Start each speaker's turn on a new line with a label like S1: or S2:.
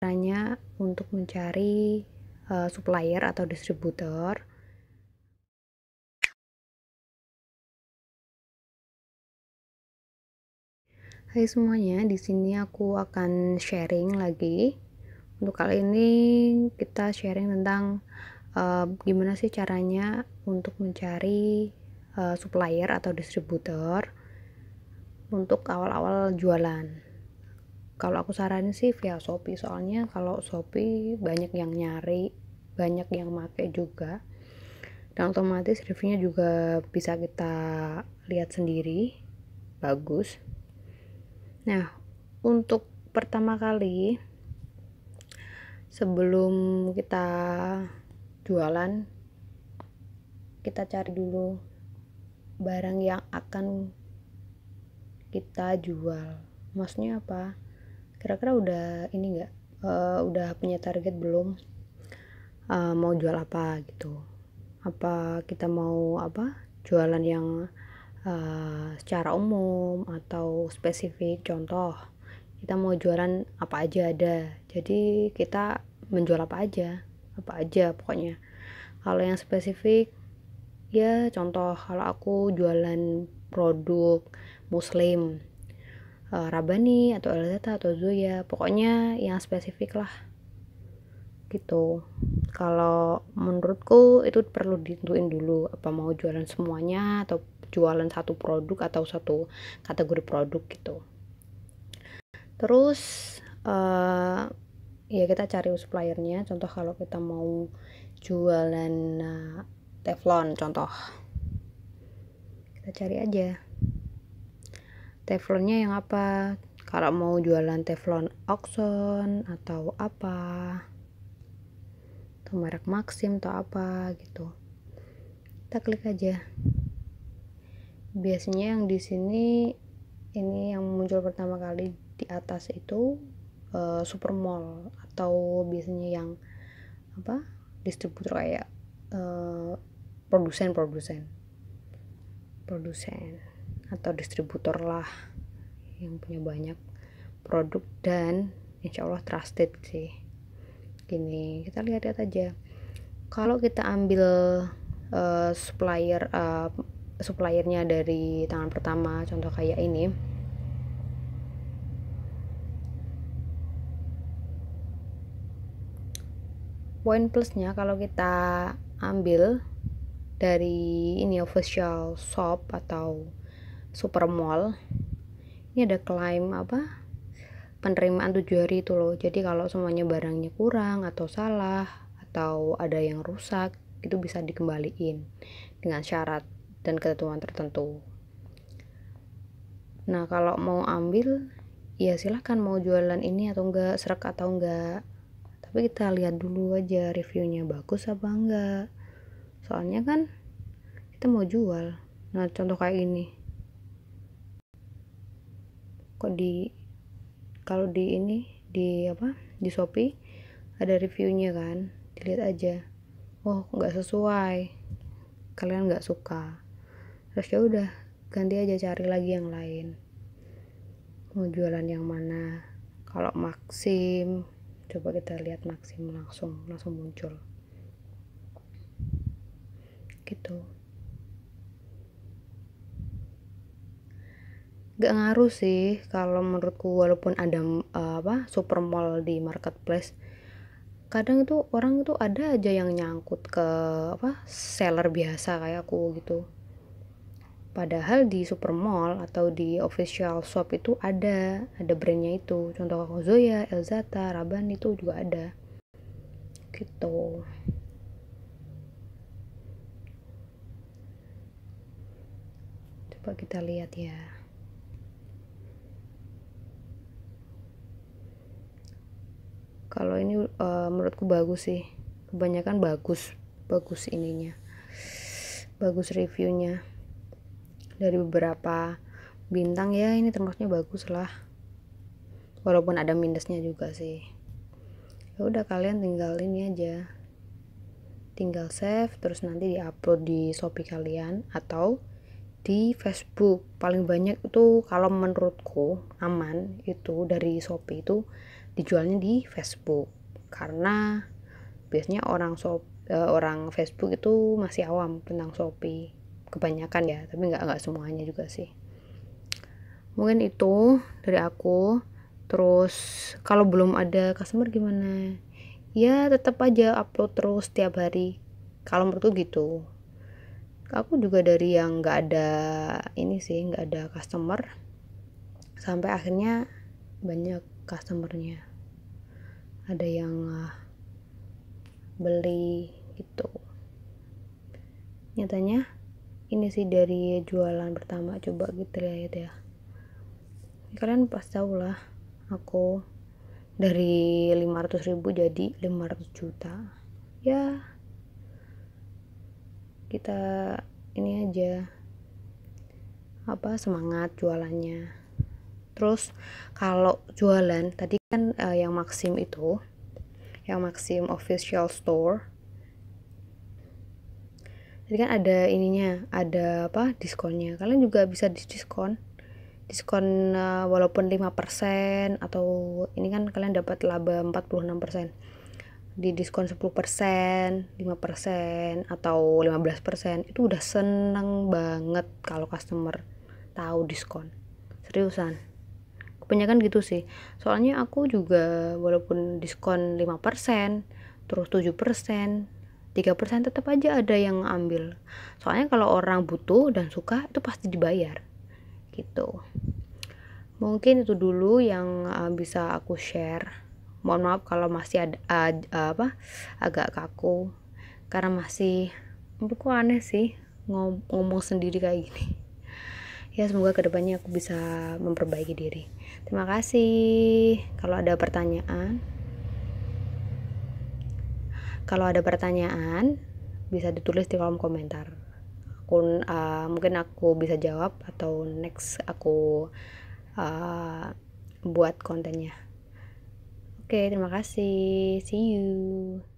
S1: caranya untuk mencari uh, supplier atau distributor Hai semuanya, di sini aku akan sharing lagi. Untuk kali ini kita sharing tentang uh, gimana sih caranya untuk mencari uh, supplier atau distributor untuk awal-awal jualan kalau aku saranin sih via Shopee soalnya kalau Shopee banyak yang nyari banyak yang make juga dan otomatis reviewnya juga bisa kita lihat sendiri bagus nah untuk pertama kali sebelum kita jualan kita cari dulu barang yang akan kita jual maksudnya apa kira-kira udah ini nggak uh, udah punya target belum uh, mau jual apa gitu apa kita mau apa jualan yang uh, secara umum atau spesifik contoh kita mau jualan apa aja ada jadi kita menjual apa aja apa aja pokoknya kalau yang spesifik ya contoh kalau aku jualan produk muslim uh, eh, Rabani atau Elzata atau Zoya pokoknya yang spesifik lah gitu kalau menurutku itu perlu ditentuin dulu apa mau jualan semuanya atau jualan satu produk atau satu kategori produk gitu terus uh, ya kita cari suppliernya contoh kalau kita mau jualan uh, teflon contoh kita cari aja teflonnya yang apa kalau mau jualan teflon oxon atau apa atau merek Maxim atau apa gitu kita klik aja biasanya yang di sini ini yang muncul pertama kali di atas itu uh, eh, supermall atau biasanya yang apa distributor kayak uh, produsen produsen produsen atau distributor lah yang punya banyak produk dan insya Allah trusted sih gini kita lihat-lihat aja kalau kita ambil uh, supplier uh, suppliernya dari tangan pertama contoh kayak ini poin plusnya kalau kita ambil dari ini official shop atau mall ini ada klaim apa penerimaan tujuh hari itu loh jadi kalau semuanya barangnya kurang atau salah atau ada yang rusak itu bisa dikembaliin dengan syarat dan ketentuan tertentu nah kalau mau ambil ya silahkan mau jualan ini atau enggak serak atau enggak tapi kita lihat dulu aja reviewnya bagus apa enggak soalnya kan kita mau jual nah contoh kayak ini kok di kalau di ini di apa di Shopee ada reviewnya kan dilihat aja oh nggak sesuai kalian nggak suka terus ya udah ganti aja cari lagi yang lain mau jualan yang mana kalau maksim coba kita lihat maksim langsung langsung muncul gitu gak ngaruh sih kalau menurutku walaupun ada uh, apa supermall di marketplace kadang itu orang itu ada aja yang nyangkut ke apa seller biasa kayak aku gitu padahal di supermall atau di official shop itu ada ada brandnya itu contoh Zoya, Elzata, Raban itu juga ada gitu coba kita lihat ya kalau ini uh, menurutku bagus sih kebanyakan bagus bagus ininya bagus reviewnya dari beberapa bintang ya ini termasuknya bagus lah walaupun ada minusnya juga sih ya udah kalian tinggal ini aja tinggal save terus nanti diupload di Shopee kalian atau di Facebook paling banyak itu kalau menurutku aman itu dari Shopee itu dijualnya di Facebook karena biasanya orang shop uh, orang Facebook itu masih awam tentang Shopee kebanyakan ya tapi nggak nggak semuanya juga sih mungkin itu dari aku terus kalau belum ada customer gimana ya tetap aja upload terus setiap hari kalau menurutku gitu aku juga dari yang nggak ada ini sih nggak ada customer sampai akhirnya banyak customernya ada yang uh, beli gitu nyatanya ini sih dari jualan pertama coba gitu lihat ya kalian pas tahu lah aku dari 500 ribu jadi 500 juta ya kita ini aja apa semangat jualannya terus kalau jualan tadi kan uh, yang maksim itu yang maksim official store jadi kan ada ininya ada apa diskonnya kalian juga bisa diskon diskon uh, walaupun 5% atau ini kan kalian dapat laba 46% di diskon 10% 5% atau 15% itu udah seneng banget kalau customer tahu diskon seriusan kebanyakan gitu sih soalnya aku juga walaupun diskon 5% terus 7% 3% tetap aja ada yang ambil soalnya kalau orang butuh dan suka itu pasti dibayar gitu mungkin itu dulu yang eh, bisa aku share mohon maaf kalau masih ada apa agak kaku karena masih buku aneh sih ngomong sendiri kayak gini ya semoga kedepannya aku bisa memperbaiki diri terima kasih kalau ada pertanyaan kalau ada pertanyaan bisa ditulis di kolom komentar aku uh, mungkin aku bisa jawab atau next aku uh, buat kontennya oke okay, terima kasih see you